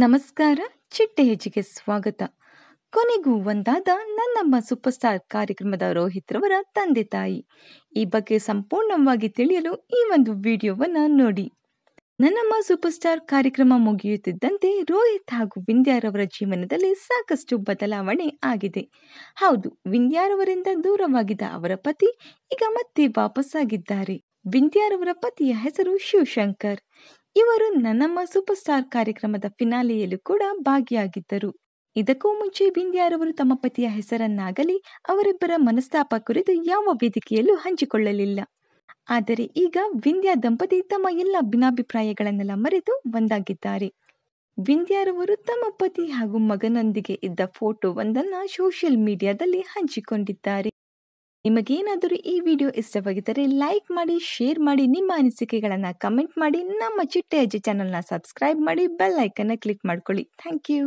ನಮಸ್ಕಾರ ಚಿಟ್ಟೆ ಹೆಜ್ಜೆಗೆ ಸ್ವಾಗತ ಕೊನೆಗೂ ಒಂದಾದ ನನ್ನಮ್ಮ ಸೂಪರ್ ಸ್ಟಾರ್ ಕಾರ್ಯಕ್ರಮದ ರೋಹಿತ್ ರವರ ತಂದೆ ತಾಯಿ ಈ ಬಗ್ಗೆ ಸಂಪೂರ್ಣವಾಗಿ ತಿಳಿಯಲು ಈ ಒಂದು ವಿಡಿಯೋವನ್ನು ನೋಡಿ ನನ್ನಮ್ಮ ಸೂಪರ್ ಸ್ಟಾರ್ ಕಾರ್ಯಕ್ರಮ ಮುಗಿಯುತ್ತಿದ್ದಂತೆ ರೋಹಿತ್ ಹಾಗೂ ವಿಂದ್ಯಾರವರ ಜೀವನದಲ್ಲಿ ಸಾಕಷ್ಟು ಬದಲಾವಣೆ ಆಗಿದೆ ಹೌದು ವಿಂದ್ಯಾರವರಿಂದ ದೂರವಾಗಿದ್ದ ಅವರ ಪತಿ ಈಗ ಮತ್ತೆ ವಾಪಸ್ಸಾಗಿದ್ದಾರೆ ವಿಂದ್ಯಾರವರ ಪತಿಯ ಹೆಸರು ಶಿವಶಂಕರ್ ಇವರು ನನ್ನಮ್ಮ ಸೂಪರ್ ಸ್ಟಾರ್ ಕಾರ್ಯಕ್ರಮದ ಫಿನಾಲೆಯಲ್ಲೂ ಕೂಡ ಭಾಗಿಯಾಗಿದ್ದರು ಇದಕ್ಕೂ ಮುಂಚೆ ಬಿಂದ್ಯಾರವರು ತಮ್ಮ ಪತಿಯ ಹೆಸರನ್ನಾಗಲಿ ಅವರಿಬ್ಬರ ಮನಸ್ತಾಪ ಕುರಿತು ಯಾವ ವೇದಿಕೆಯಲ್ಲೂ ಹಂಚಿಕೊಳ್ಳಲಿಲ್ಲ ಆದರೆ ಈಗ ವಿಂದ್ಯಾ ದಂಪತಿ ತಮ್ಮ ಎಲ್ಲ ಭಿನ್ನಾಭಿಪ್ರಾಯಗಳನ್ನೆಲ್ಲ ಮರೆತು ಒಂದಾಗಿದ್ದಾರೆ ವಿಂದ್ಯಾರವರು ತಮ್ಮ ಪತಿ ಹಾಗೂ ಮಗನೊಂದಿಗೆ ಇದ್ದ ಫೋಟೋವೊಂದನ್ನು ಸೋಷಿಯಲ್ ಮೀಡಿಯಾದಲ್ಲಿ ಹಂಚಿಕೊಂಡಿದ್ದಾರೆ ನಿಮಗೇನಾದರೂ ಈ ವಿಡಿಯೋ ಇಷ್ಟವಾಗಿದ್ದರೆ ಲೈಕ್ ಮಾಡಿ ಶೇರ್ ಮಾಡಿ ನಿಮ್ಮ ಅನಿಸಿಕೆಗಳನ್ನು ಕಮೆಂಟ್ ಮಾಡಿ ನಮ್ಮ ಚಿಟ್ಟೆ ಅಜ್ಜಿ ಚಾನಲ್ನ ಸಬ್ಸ್ಕ್ರೈಬ್ ಮಾಡಿ ಬೆಲ್ ಐಕನ್ನ ಕ್ಲಿಕ್ ಮಾಡ್ಕೊಳ್ಳಿ ಥ್ಯಾಂಕ್ ಯು